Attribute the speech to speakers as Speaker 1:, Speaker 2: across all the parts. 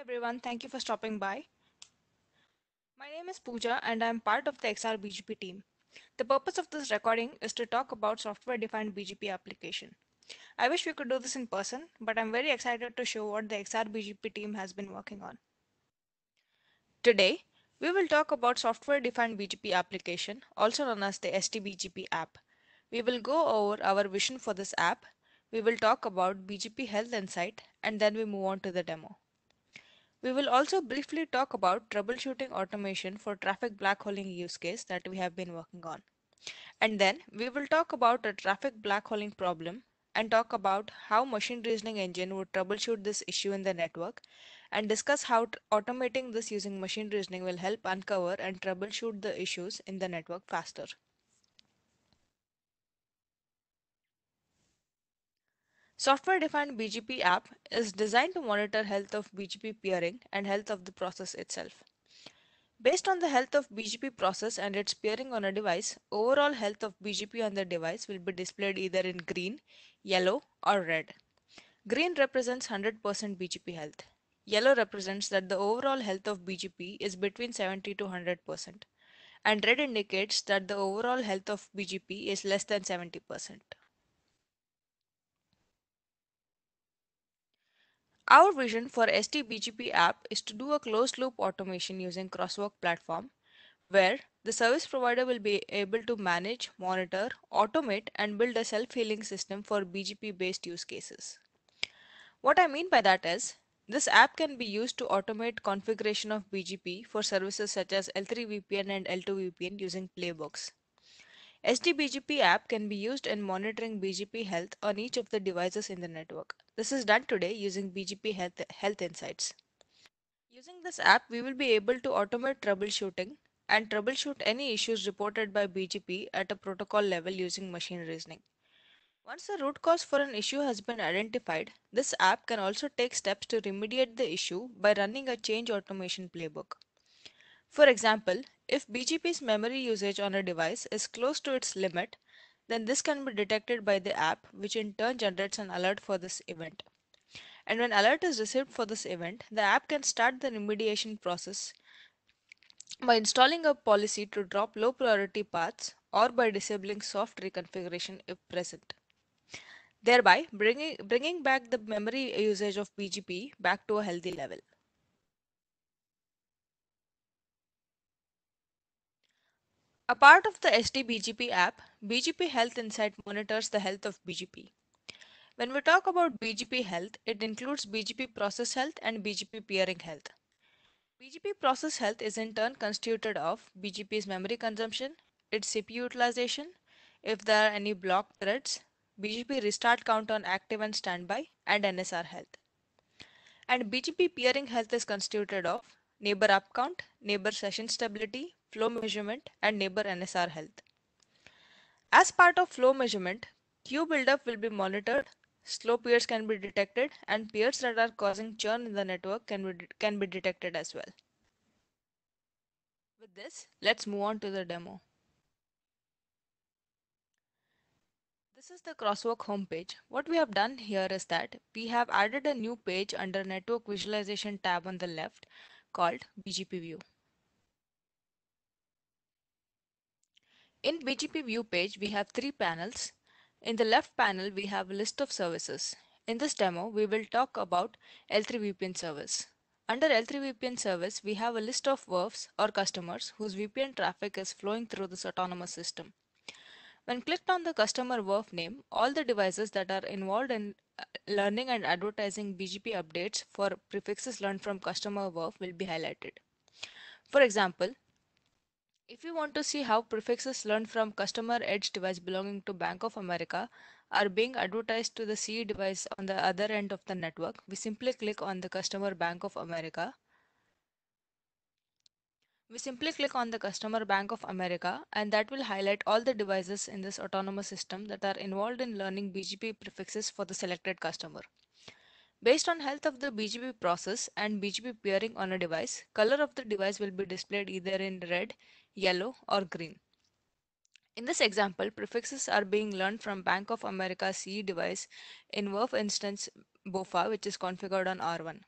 Speaker 1: everyone, thank you for stopping by. My name is Pooja and I'm part of the XR BGP team. The purpose of this recording is to talk about software-defined BGP application. I wish we could do this in person, but I'm very excited to show what the XR BGP team has been working on. Today, we will talk about software-defined BGP application, also known as the STBGP app. We will go over our vision for this app, we will talk about BGP health insight, and then we move on to the demo. We will also briefly talk about troubleshooting automation for traffic blackholing use case that we have been working on. And then we will talk about a traffic blackholing problem and talk about how machine reasoning engine would troubleshoot this issue in the network and discuss how automating this using machine reasoning will help uncover and troubleshoot the issues in the network faster. Software-defined BGP app is designed to monitor health of BGP peering and health of the process itself. Based on the health of BGP process and its peering on a device, overall health of BGP on the device will be displayed either in green, yellow or red. Green represents 100% BGP health. Yellow represents that the overall health of BGP is between 70 to 100%. And red indicates that the overall health of BGP is less than 70%. Our vision for STBGP app is to do a closed loop automation using Crosswalk platform, where the service provider will be able to manage, monitor, automate, and build a self-healing system for BGP-based use cases. What I mean by that is, this app can be used to automate configuration of BGP for services such as L3 VPN and L2 VPN using playbooks. SDBGP app can be used in monitoring BGP health on each of the devices in the network. This is done today using BGP Health, health Insights. Using this app, we will be able to automate troubleshooting and troubleshoot any issues reported by BGP at a protocol level using machine reasoning. Once the root cause for an issue has been identified, this app can also take steps to remediate the issue by running a change automation playbook. For example, if BGP's memory usage on a device is close to its limit, then this can be detected by the app, which in turn generates an alert for this event. And when alert is received for this event, the app can start the remediation process by installing a policy to drop low priority paths or by disabling soft reconfiguration if present. Thereby bringing, bringing back the memory usage of BGP back to a healthy level. A part of the SD BGP app, BGP Health Insight monitors the health of BGP. When we talk about BGP health, it includes BGP process health and BGP peering health. BGP process health is in turn constituted of BGP's memory consumption, its CPU utilization, if there are any blocked threads, BGP restart count on active and standby, and NSR health. And BGP peering health is constituted of neighbor app count, neighbor session stability, flow measurement and neighbor NSR health. As part of flow measurement, queue buildup will be monitored, slow peers can be detected and peers that are causing churn in the network can be, can be detected as well. With this, let's move on to the demo. This is the Crosswalk homepage. What we have done here is that we have added a new page under Network Visualization tab on the left called BGP View. In BGP view page, we have three panels. In the left panel, we have a list of services. In this demo, we will talk about L3 VPN service. Under L3 VPN service, we have a list of WERFs or customers whose VPN traffic is flowing through this autonomous system. When clicked on the customer WERF name, all the devices that are involved in uh, learning and advertising BGP updates for prefixes learned from customer WERF will be highlighted. For example, if you want to see how prefixes learned from customer edge device belonging to Bank of America are being advertised to the CE device on the other end of the network, we simply click on the customer Bank of America. We simply click on the customer Bank of America and that will highlight all the devices in this autonomous system that are involved in learning BGP prefixes for the selected customer. Based on health of the BGP process and BGP peering on a device, color of the device will be displayed either in red, yellow, or green. In this example, prefixes are being learned from Bank of America CE device in WERF instance BOFA, which is configured on R1.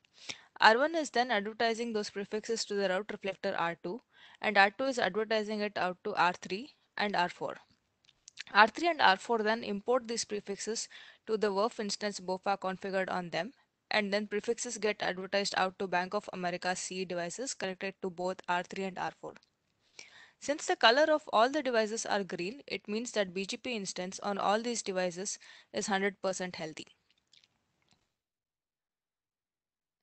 Speaker 1: R1 is then advertising those prefixes to the route reflector R2, and R2 is advertising it out to R3 and R4. R3 and R4 then import these prefixes to the WERF instance BOFA configured on them, and then prefixes get advertised out to Bank of America CE devices connected to both R3 and R4. Since the color of all the devices are green, it means that BGP instance on all these devices is 100% healthy.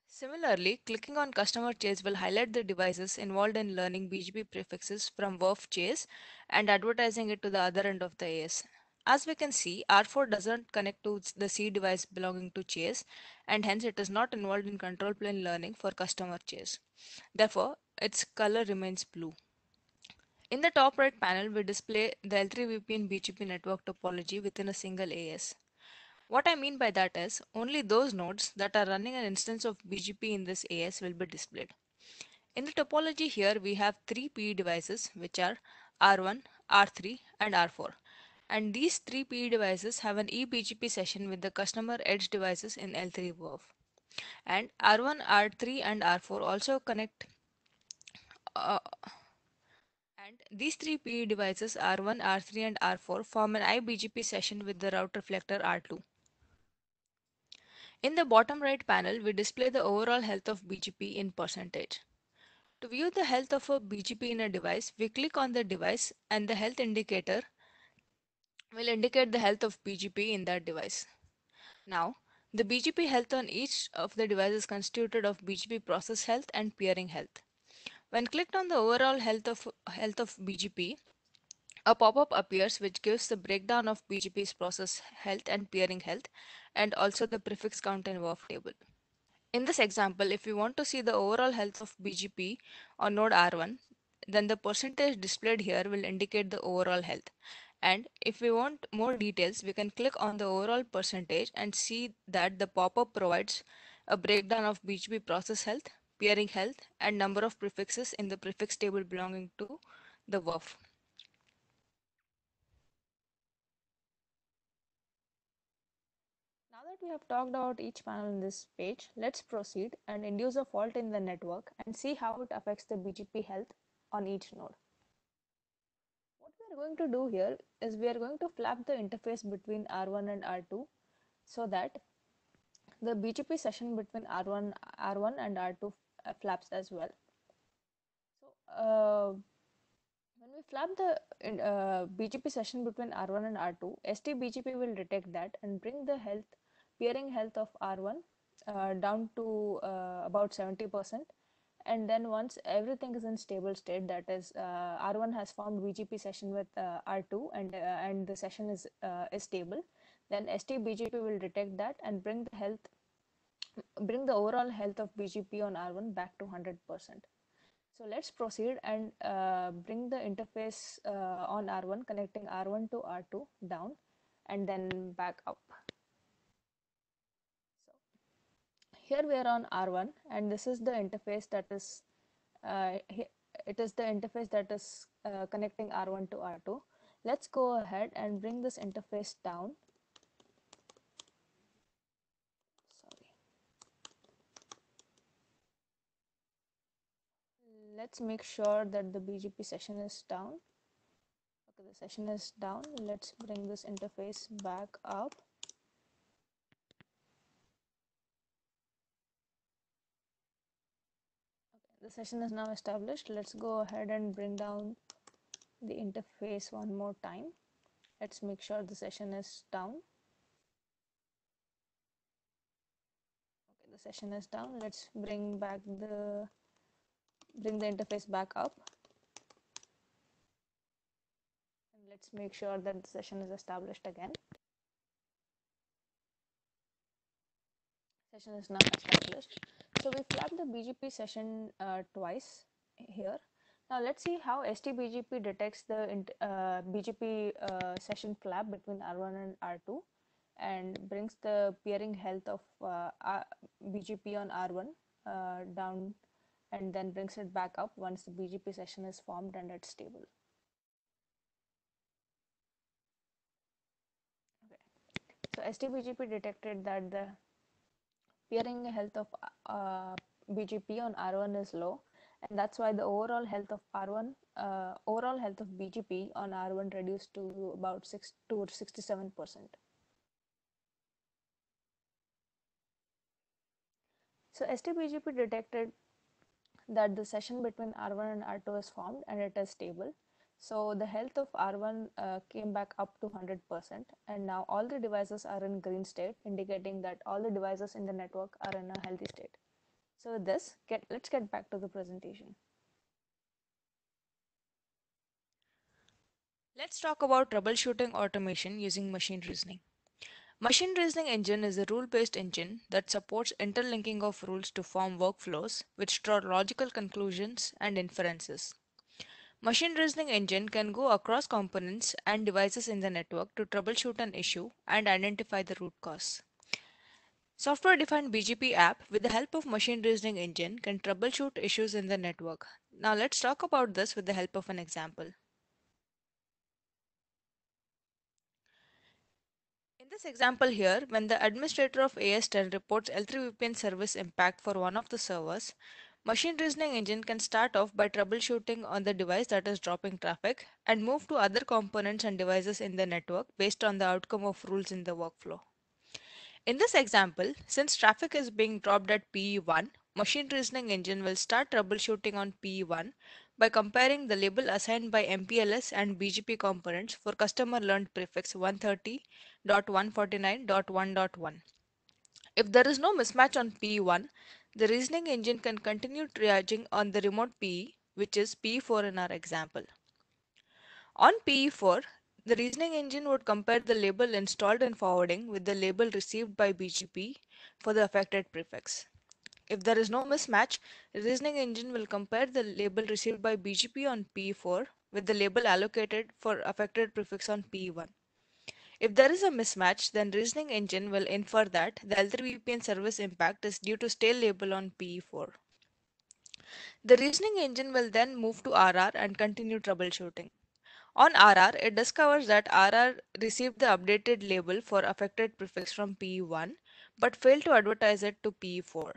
Speaker 1: Similarly, clicking on customer chase will highlight the devices involved in learning BGP prefixes from VRF chase and advertising it to the other end of the AS. As we can see, R4 doesn't connect to the C device belonging to Chase and hence it is not involved in control plane learning for customer Chase. Therefore, its color remains blue. In the top right panel, we display the L3VP and BGP network topology within a single AS. What I mean by that is only those nodes that are running an instance of BGP in this AS will be displayed. In the topology here, we have three PE devices, which are R1, R3, and R4. And these three PE devices have an eBGP session with the customer edge devices in L3 WOF. And R1, R3, and R4 also connect these three PE devices R1, R3 and R4 form an IBGP session with the route reflector R2. In the bottom right panel, we display the overall health of BGP in percentage. To view the health of a BGP in a device, we click on the device and the health indicator will indicate the health of BGP in that device. Now, the BGP health on each of the devices is constituted of BGP process health and peering health. When clicked on the overall health of, health of BGP, a pop-up appears which gives the breakdown of BGP's process health and peering health and also the prefix count and WAF table. In this example, if we want to see the overall health of BGP on node R1, then the percentage displayed here will indicate the overall health. And if we want more details, we can click on the overall percentage and see that the pop-up provides a breakdown of BGP process health pairing health, and number of prefixes in the prefix table belonging to the verb. Now that we have talked about each panel in this page, let's proceed and induce a fault in the network and see how it affects the BGP health on each node. What we are going to do here is we are going to flap the interface between R1 and R2 so that the BGP session between R1, R1 and R2 uh, flaps as well. So uh, when we flap the uh, BGP session between R1 and R2, ST BGP will detect that and bring the health peering health of R1 uh, down to uh, about 70% and then once everything is in stable state that is uh, r1 has formed bgp session with r2 and and the session is, is stable then st bgp will detect that and bring the health bring the overall health of BGP on R1 back to 100%. So let's proceed and uh, bring the interface uh, on R1, connecting R1 to R2 down and then back up. So here we are on R1 and this is the interface that is, uh, it is the interface that is uh, connecting R1 to R2. Let's go ahead and bring this interface down let's make sure that the BGP session is down. Okay, the session is down. Let's bring this interface back up. Okay, the session is now established. Let's go ahead and bring down the interface one more time. Let's make sure the session is down. Okay, the session is down. Let's bring back the bring the interface back up. And let's make sure that the session is established again. Session is now established. So we flagged the BGP session uh, twice here. Now let's see how STBGP detects the uh, BGP uh, session flap between R1 and R2 and brings the peering health of uh, BGP on R1 uh, down and then brings it back up once the BGP session is formed and it's stable. Okay. So STBGP detected that the peering health of uh, BGP on R1 is low and that's why the overall health of R1 uh, overall health of BGP on R1 reduced to about 6 to 67 percent. So STBGP detected that the session between R1 and R2 is formed and it is stable. So the health of R1 uh, came back up to 100% and now all the devices are in green state indicating that all the devices in the network are in a healthy state. So with this, get, let's get back to the presentation. Let's talk about troubleshooting automation using machine reasoning. Machine reasoning engine is a rule-based engine that supports interlinking of rules to form workflows which draw logical conclusions and inferences. Machine reasoning engine can go across components and devices in the network to troubleshoot an issue and identify the root cause. Software-defined BGP app with the help of machine reasoning engine can troubleshoot issues in the network. Now let's talk about this with the help of an example. this example here, when the administrator of AS10 reports L3 VPN service impact for one of the servers, machine reasoning engine can start off by troubleshooting on the device that is dropping traffic and move to other components and devices in the network based on the outcome of rules in the workflow. In this example, since traffic is being dropped at PE1, machine reasoning engine will start troubleshooting on PE1 by comparing the label assigned by MPLS and BGP components for customer learned prefix 130.149.1.1. If there is no mismatch on P1, the reasoning engine can continue triaging on the remote PE, which is PE4 in our example. On PE4, the reasoning engine would compare the label installed in forwarding with the label received by BGP for the affected prefix. If there is no mismatch, the reasoning engine will compare the label received by BGP on P4 with the label allocated for affected prefix on P1. If there is a mismatch, then reasoning engine will infer that the L3 VPN service impact is due to stale label on P4. The reasoning engine will then move to RR and continue troubleshooting. On RR, it discovers that RR received the updated label for affected prefix from P1 but failed to advertise it to P4.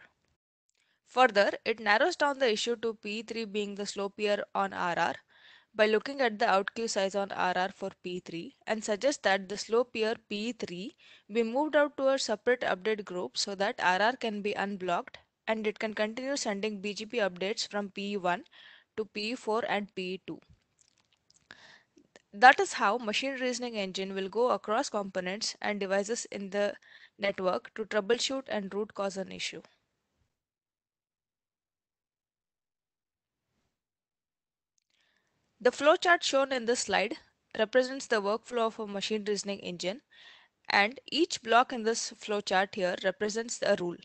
Speaker 1: Further, it narrows down the issue to P3 being the slopier on RR by looking at the outqueue size on RR for P3 and suggests that the slopier P3 be moved out to a separate update group so that RR can be unblocked and it can continue sending BGP updates from P1 to P4 and P2. That is how machine reasoning engine will go across components and devices in the network to troubleshoot and root cause an issue. The flowchart shown in this slide represents the workflow of a machine reasoning engine and each block in this flowchart here represents a rule.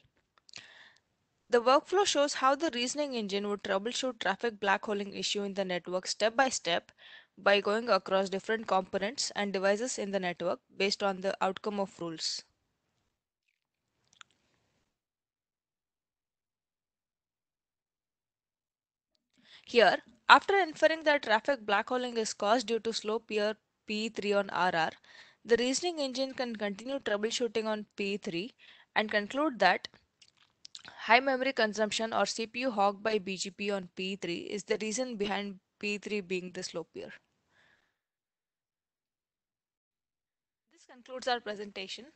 Speaker 1: The workflow shows how the reasoning engine would troubleshoot traffic blackholing issue in the network step by step by going across different components and devices in the network based on the outcome of rules. Here, after inferring that traffic blackholing is caused due to slow peer P3 on RR, the reasoning engine can continue troubleshooting on P3 and conclude that high memory consumption or CPU hog by BGP on P3 is the reason behind P3 being the slow peer. This concludes our presentation.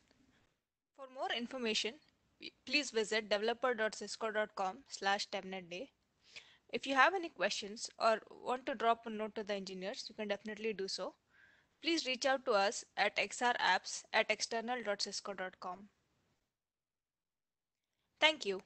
Speaker 1: For more information, please visit developer.cisco.com slash temnetday if you have any questions or want to drop a note to the engineers, you can definitely do so. Please reach out to us at xrapps at external.cisco.com. Thank you.